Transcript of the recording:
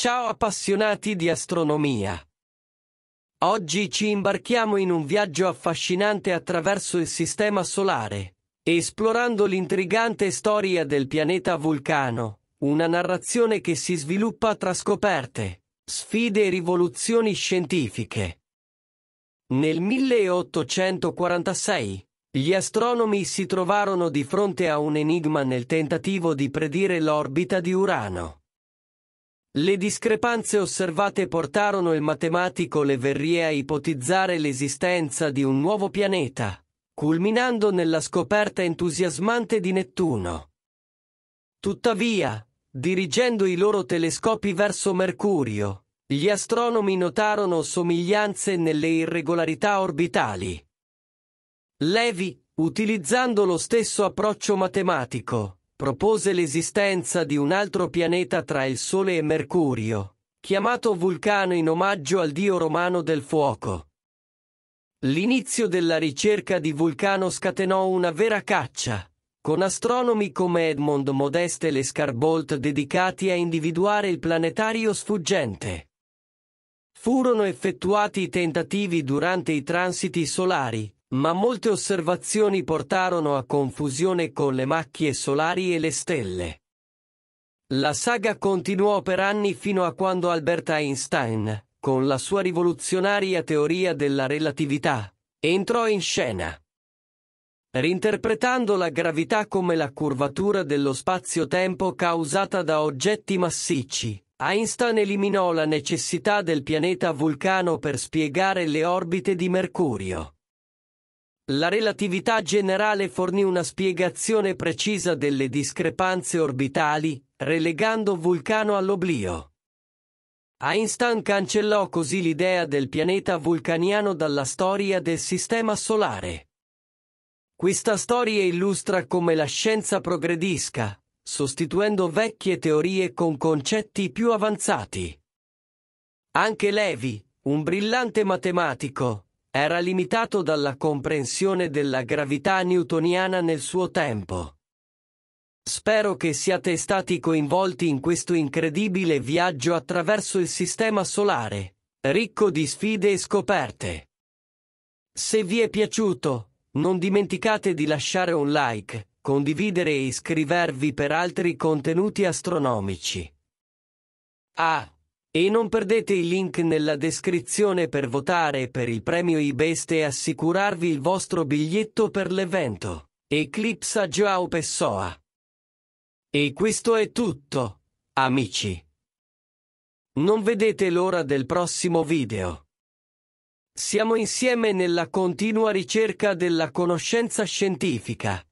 Ciao appassionati di astronomia! Oggi ci imbarchiamo in un viaggio affascinante attraverso il Sistema Solare, esplorando l'intrigante storia del pianeta Vulcano, una narrazione che si sviluppa tra scoperte, sfide e rivoluzioni scientifiche. Nel 1846, gli astronomi si trovarono di fronte a un enigma nel tentativo di predire l'orbita di Urano. Le discrepanze osservate portarono il matematico Le Verrier a ipotizzare l'esistenza di un nuovo pianeta, culminando nella scoperta entusiasmante di Nettuno. Tuttavia, dirigendo i loro telescopi verso Mercurio, gli astronomi notarono somiglianze nelle irregolarità orbitali. Levi, utilizzando lo stesso approccio matematico, propose l'esistenza di un altro pianeta tra il Sole e Mercurio, chiamato Vulcano in omaggio al dio romano del fuoco. L'inizio della ricerca di Vulcano scatenò una vera caccia, con astronomi come Edmond Modeste e Scarbolt dedicati a individuare il planetario sfuggente. Furono effettuati tentativi durante i transiti solari, ma molte osservazioni portarono a confusione con le macchie solari e le stelle. La saga continuò per anni fino a quando Albert Einstein, con la sua rivoluzionaria teoria della relatività, entrò in scena. Reinterpretando la gravità come la curvatura dello spazio-tempo causata da oggetti massicci, Einstein eliminò la necessità del pianeta Vulcano per spiegare le orbite di Mercurio. La relatività generale fornì una spiegazione precisa delle discrepanze orbitali, relegando Vulcano all'oblio. Einstein cancellò così l'idea del pianeta vulcaniano dalla storia del Sistema Solare. Questa storia illustra come la scienza progredisca, sostituendo vecchie teorie con concetti più avanzati. Anche Levi, un brillante matematico, era limitato dalla comprensione della gravità newtoniana nel suo tempo. Spero che siate stati coinvolti in questo incredibile viaggio attraverso il Sistema Solare, ricco di sfide e scoperte. Se vi è piaciuto, non dimenticate di lasciare un like, condividere e iscrivervi per altri contenuti astronomici. Ah! E non perdete il link nella descrizione per votare per il premio IBEST e assicurarvi il vostro biglietto per l'evento. Eclipsa Joao Pessoa. E questo è tutto, amici. Non vedete l'ora del prossimo video. Siamo insieme nella continua ricerca della conoscenza scientifica.